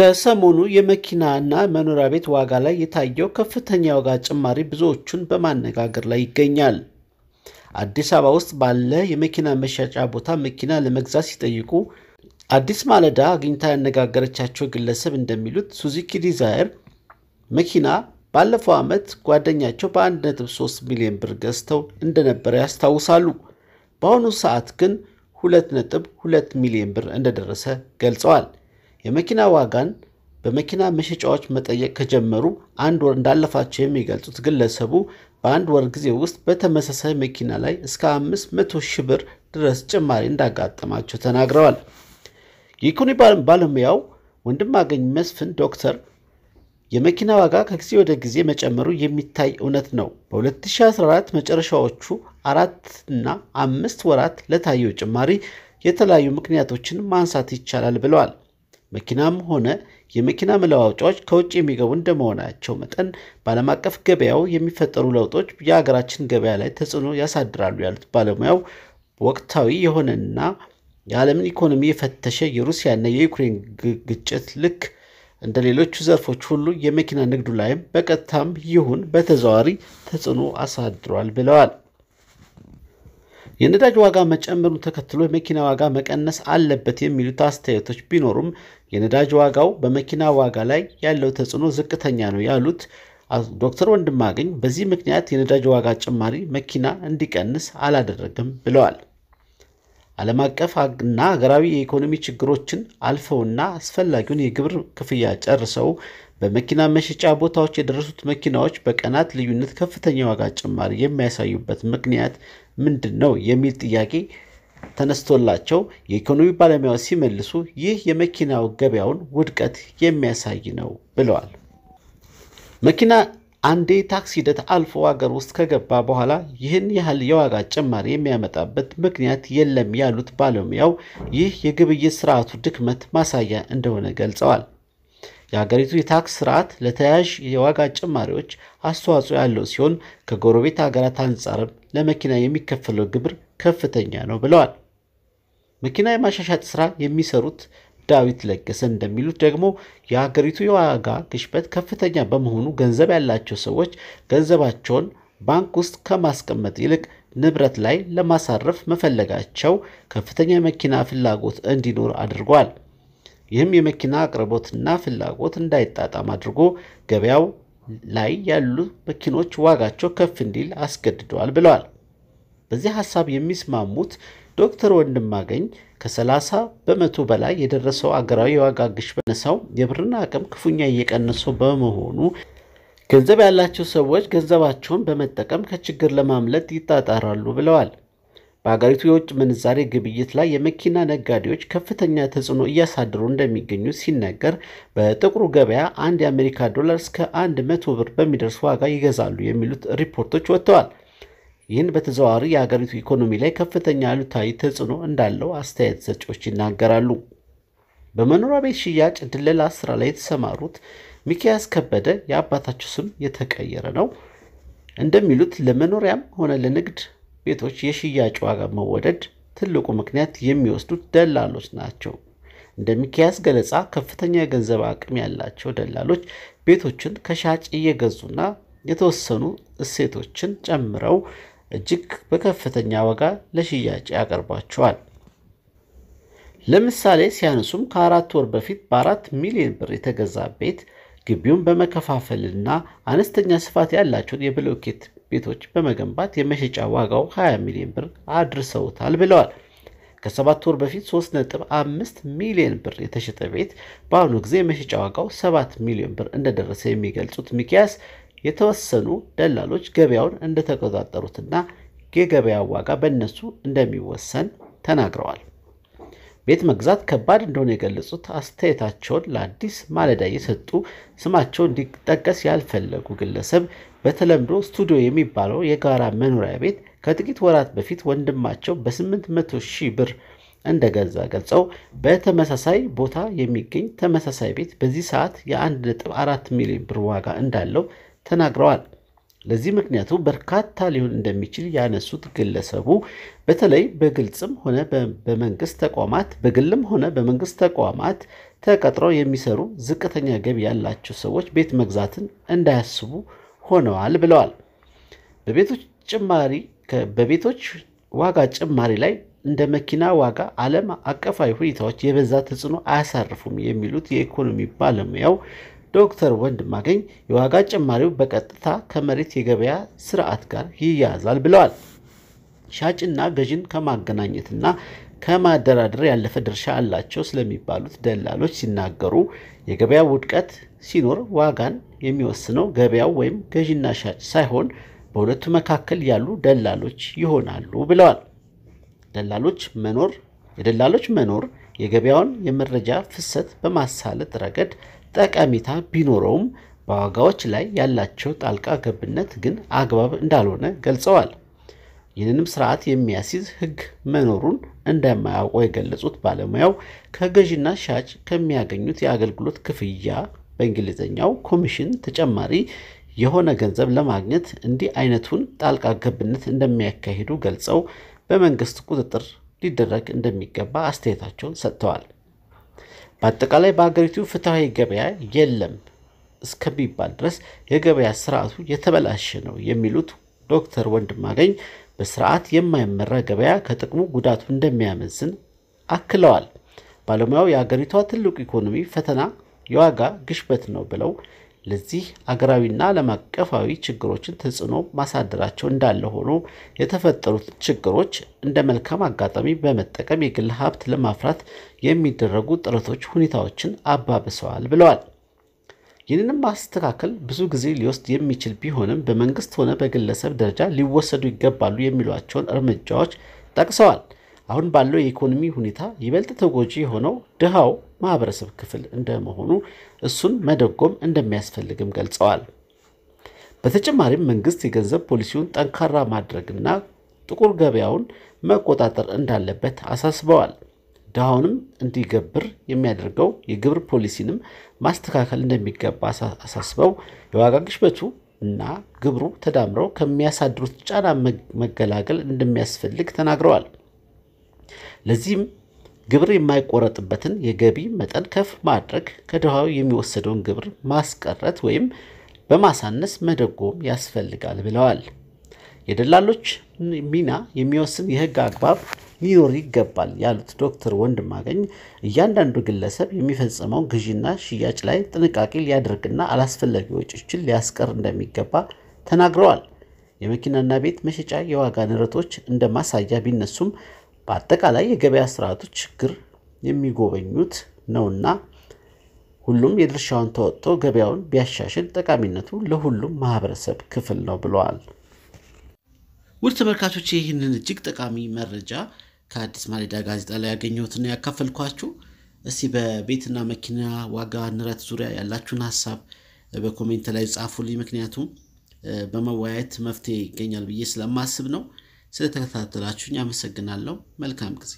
ከሰሞኑ የመኪናና መኖሪያ ቤት ዋጋ ላይ የታየው ከፍተኛ የዋጋ ጭማሪ ብዙዎቹን በማነጋገር ላይ ይገኛል። አዲስ አበባ ውስጥ ባለ የመኪና መሸጫ ቦታ መኪና ለመግዛት ሲጠይቁ አዲስ ማለዳ አግኝታ ያነጋገረቻቸው ግለሰብ እንደሚሉት ሱዚኪ ዲዛይር መኪና ባለፈው ዓመት ጓደኛቸው በ1.3 ሚሊዮን ብር ገዝተው እንደነበረ ያስታውሳሉ። በአሁኑ ሰዓት ግን 2.2 ሚሊዮን ብር እንደደረሰ ገልጸዋል። የመኪና ዋጋን በመኪና መሸጫዎች መጠየቅ ከጀመሩ አንድ ወር እንዳለፋቸው የሚገልጹት ግለሰቡ በአንድ ወር ጊዜ ውስጥ በተመሳሳይ መኪና ላይ እስከ 500 ሺህ ብር ድረስ ጭማሪ እንዳጋጠማቸው ተናግረዋል። የኢኮኖሚ ባለሙያው ወንድማገኝ መስፍን ዶክተር የመኪና ዋጋ ከጊዜ ወደ ጊዜ መጨመሩ የሚታይ እውነት ነው። በ2014 መጨረሻዎቹ አራትና አምስት ወራት ለታየው ጭማሪ የተለያዩ ምክንያቶችን ማንሳት ይቻላል ብለዋል። መኪናም ሆነ የመኪና መለዋወጫዎች ከውጭ የሚገቡ እንደመሆናቸው መጠን በዓለም አቀፍ ገበያው የሚፈጠሩ ለውጦች የሀገራችን ገበያ ላይ ተጽዕኖ ያሳድራሉ ያሉት ባለሙያው ወቅታዊ የሆነና የዓለምን ኢኮኖሚ የፈተሸ የሩሲያና የዩክሬን ግጭት ልክ እንደ ሌሎቹ ዘርፎች ሁሉ የመኪና ንግዱ ላይም በቀጥታም ይሁን በተዘዋዋሪ ተጽዕኖ አሳድሯል ብለዋል። የነዳጅ ዋጋ መጨመሩን ተከትሎ የመኪና ዋጋ መቀነስ አለበት የሚሉት አስተያየቶች ቢኖሩም የነዳጅ ዋጋው በመኪና ዋጋ ላይ ያለው ተጽዕኖ ዝቅተኛ ነው ያሉት ዶክተር ወንድማገኝ በዚህ ምክንያት የነዳጅ ዋጋ ጭማሪ መኪና እንዲቀንስ አላደረገም ብለዋል። ዓለም አቀፍ እና ሀገራዊ የኢኮኖሚ ችግሮችን አልፈውና አስፈላጊውን የግብር ክፍያ ጨርሰው በመኪና መሸጫ ቦታዎች የደረሱት መኪናዎች በቀናት ልዩነት ከፍተኛ ዋጋ ጭማሪ የሚያሳዩበት ምክንያት ምንድን ነው የሚል ጥያቄ ተነስቶላቸው የኢኮኖሚ ባለሙያዎች ሲመልሱ ይህ የመኪናው ገበያውን ውድቀት የሚያሳይ ነው ብለዋል። መኪና አንዴ ታክስ ሂደት አልፎ አገር ውስጥ ከገባ በኋላ ይህን ያህል የዋጋ ጭማሪ የሚያመጣበት ምክንያት የለም ያሉት ባለሙያው ይህ የግብይት ስርዓቱ ድክመት ማሳያ እንደሆነ ገልጸዋል። የሀገሪቱ የታክስ ስርዓት ለተያያዥ የዋጋ ጭማሪዎች አስተዋጽኦ ያለው ሲሆን ከጎረቤት ሀገራት አንጻርም ለመኪና የሚከፈለው ግብር ከፍተኛ ነው ብለዋል። መኪና የማሻሻጥ ስራ የሚሰሩት ዳዊት ለገሰ እንደሚሉት ደግሞ የሀገሪቱ የዋጋ ግሽበት ከፍተኛ በመሆኑ ገንዘብ ያላቸው ሰዎች ገንዘባቸውን ባንክ ውስጥ ከማስቀመጥ ይልቅ ንብረት ላይ ለማሳረፍ መፈለጋቸው ከፍተኛ የመኪና ፍላጎት እንዲኖር አድርጓል። ይህም የመኪና አቅርቦትና ፍላጎት እንዳይጣጣም አድርጎ ገበያው ላይ ያሉ መኪኖች ዋጋቸው ከፍ እንዲል አስገድደዋል ብለዋል። በዚህ ሐሳብ የሚስማሙት ዶክተር ወንድማገኝ ከ30 በመቶ በላይ የደረሰው አገራዊ የዋጋ ግሽበት ነሳው የብርና አቅም ክፉኛ እየቀነሰው በመሆኑ ገንዘብ ያላቸው ሰዎች ገንዘባቸውን በመጠቀም ከችግር ለማምለጥ ይጣጣራሉ ብለዋል። በአገሪቱ የውጭ ምንዛሬ ግብይት ላይ የመኪና ነጋዴዎች ከፍተኛ ተጽዕኖ እያሳደሩ እንደሚገኙ ሲነገር በጥቁሩ ገበያ አንድ የአሜሪካ ዶላር እስከ አንድ መቶ ብር በሚደርስ ዋጋ ይገዛሉ የሚሉት ሪፖርቶች ወጥተዋል። ይህን በተዘዋዋሪ የአገሪቱ ኢኮኖሚ ላይ ከፍተኛ አሉታዊ ተጽዕኖ እንዳለው አስተያየት ሰጪዎች ይናገራሉ። በመኖሪያ ቤት ሽያጭ ድለላ ስራ ላይ የተሰማሩት ሚኪያስ ከበደ የአባታቸው ስም የተቀየረ ነው እንደሚሉት ለመኖሪያም ሆነ ለንግድ ቤቶች የሽያጭ ዋጋ መወደድ ትልቁ ምክንያት የሚወስዱት ደላሎች ናቸው። እንደ ሚኪያስ ገለጻ ከፍተኛ የገንዘብ አቅም ያላቸው ደላሎች ቤቶችን ከሻጭ እየገዙና የተወሰኑ እሴቶችን ጨምረው እጅግ በከፍተኛ ዋጋ ለሽያጭ ያቀርባቸዋል። ለምሳሌ ሲያነሱም ከአራት ወር በፊት በአራት ሚሊዮን ብር የተገዛ ቤት ግቢውን በመከፋፈልና አነስተኛ ስፋት ያላቸውን የብሎኬት ቤቶች በመገንባት የመሸጫ ዋጋው 20 ሚሊዮን ብር አድርሰውታል ብለዋል። ከሰባት ወር በፊት 3.5 ሚሊዮን ብር የተሸጠ ቤት በአሁኑ ጊዜ የመሸጫ ዋጋው 7 ሚሊዮን ብር እንደደረሰ የሚገልጹት ሚኪያስ የተወሰኑ ደላሎች ገበያውን እንደተቆጣጠሩትና የገበያ ዋጋ በእነሱ እንደሚወሰን ተናግረዋል። ቤት መግዛት ከባድ እንደሆነ የገለጹት አስተያየታቸውን ለአዲስ ማለዳ የሰጡ ስማቸው እንዲጠቀስ ያልፈለጉ ግለሰብ በተለምዶ ስቱዲዮ የሚባለው የጋራ መኖሪያ ቤት ከጥቂት ወራት በፊት ወንድማቸው በ800 ሺህ ብር እንደገዛ ገልጸው በተመሳሳይ ቦታ የሚገኝ ተመሳሳይ ቤት በዚህ ሰዓት የ1.4 ሚሊዮን ብር ዋጋ እንዳለው ተናግረዋል። ለዚህ ምክንያቱ በርካታ ሊሆን እንደሚችል ያነሱት ግለሰቡ በተለይ በግልጽም ሆነ በመንግስት ተቋማት በግልም ሆነ በመንግስት ተቋማት ተቀጥረው የሚሰሩ ዝቅተኛ ገቢ ያላቸው ሰዎች ቤት መግዛትን እንዳያስቡ ሆነዋል ብለዋል። በቤቶች ጭማሪ በቤቶች ዋጋ ጭማሪ ላይ እንደ መኪና ዋጋ ዓለም አቀፋዊ ሁኔታዎች የበዛ ተጽዕኖ አያሳርፉም የሚሉት የኢኮኖሚ ባለሙያው ዶክተር ወንድማገኝ የዋጋ ጭማሪው በቀጥታ ከመሬት የገበያ ስርዓት ጋር ይያያዛል ብለዋል። ሻጭና ገዥን ከማገናኘትና ከማደራደር ያለፈ ድርሻ አላቸው ስለሚባሉት ደላሎች ሲናገሩ የገበያ ውድቀት ሲኖር ዋጋን የሚወስነው ገበያው ወይም ገዥና ሻጭ ሳይሆን በሁለቱ መካከል ያሉ ደላሎች ይሆናሉ ብለዋል። ደላሎች መኖር የደላሎች መኖር የገበያውን የመረጃ ፍሰት በማሳለጥ ረገድ ጠቀሜታ ቢኖረውም በዋጋዎች ላይ ያላቸው ጣልቃ ገብነት ግን አግባብ እንዳልሆነ ገልጸዋል። ይህንንም ስርዓት የሚያስይዝ ሕግ መኖሩን እንደማያውቀው የገለጹት ባለሙያው ከገዢና ሻጭ ከሚያገኙት የአገልግሎት ክፍያ በእንግሊዝኛው ኮሚሽን ተጨማሪ የሆነ ገንዘብ ለማግኘት እንዲህ አይነቱን ጣልቃ ገብነት እንደሚያካሂዱ ገልጸው በመንግስት ቁጥጥር ሊደረግ እንደሚገባ አስተያየታቸውን ሰጥተዋል። በአጠቃላይ በሀገሪቱ ፍትሐዊ ገበያ የለም እስከሚባል ድረስ የገበያ ስርዓቱ የተበላሸ ነው የሚሉት ዶክተር ወንድማገኝ በስርዓት የማይመራ ገበያ ከጥቅሙ ጉዳቱ እንደሚያመዝን አክለዋል። ባለሙያው የሀገሪቷ ትልቁ ኢኮኖሚ ፈተና የዋጋ ግሽበት ነው ብለው ለዚህ አገራዊና ዓለም አቀፋዊ ችግሮችን ተጽዕኖ ማሳደራቸው እንዳለ ሆኖ የተፈጠሩት ችግሮች እንደ መልካም አጋጣሚ በመጠቀም የግል ሀብት ለማፍራት የሚደረጉ ጥረቶች ሁኔታዎችን አባብሰዋል ብለዋል። ይህንንም ማስተካከል ብዙ ጊዜ ሊወስድ የሚችል ቢሆንም በመንግስት ሆነ በግለሰብ ደረጃ ሊወሰዱ ይገባሉ የሚሏቸውን እርምጃዎች ጠቅሰዋል። አሁን ባለው የኢኮኖሚ ሁኔታ ይበልጥ ተጎጂ የሆነው ድሃው ማህበረሰብ ክፍል እንደመሆኑ እሱን መደጎም እንደሚያስፈልግም ገልጸዋል። በተጨማሪም መንግስት የገንዘብ ፖሊሲውን ጠንካራ ማድረግና ጥቁር ገበያውን መቆጣጠር እንዳለበት አሳስበዋል። ድሃውንም እንዲገብር የሚያደርገው የግብር ፖሊሲንም ማስተካከል እንደሚገባ አሳስበው የዋጋ ግሽበቱ እና ግብሩ ተዳምረው ከሚያሳድሩት ጫና መገላገል እንደሚያስፈልግ ተናግረዋል። ለዚህም ግብር የማይቆረጥበትን የገቢ መጠን ከፍ ማድረግ፣ ከድሃው የሚወሰደውን ግብር ማስቀረት ወይም በማሳነስ መደጎም ያስፈልጋል ብለዋል። የደላሎች ሚና የሚወስን የህግ አግባብ ሊኖር ይገባል ያሉት ዶክተር ወንድማገኝ እያንዳንዱ ግለሰብ የሚፈጽመው ግዢና ሽያጭ ላይ ጥንቃቄ ሊያደርግና አላስፈላጊ ወጪዎችን ሊያስቀር እንደሚገባ ተናግረዋል። የመኪናና ቤት መሸጫ የዋጋ ንረቶች እንደ ማሳያ ቢነሱም በአጠቃላይ የገበያ ስርዓቱ ችግር የሚጎበኙት ነውና ሁሉም የድርሻውን ተወጥቶ ገበያውን ቢያሻሽል ጠቃሚነቱ ለሁሉም ማህበረሰብ ክፍል ነው ብለዋል። ውድ ተመልካቾች ይህንን እጅግ ጠቃሚ መረጃ ከአዲስ ማሌዳ ጋዜጣ ላይ ያገኘሁትና ያካፈልኳችሁ። እስቲ በቤትና መኪና ዋጋ ንረት ዙሪያ ያላችሁን ሀሳብ በኮሜንት ላይ ጻፉልኝ። ምክንያቱም በመወያየት መፍትሄ ይገኛል ብዬ ስለማስብ ነው። ስለተከታተላችሁኝ አመሰግናለሁ። መልካም ጊዜ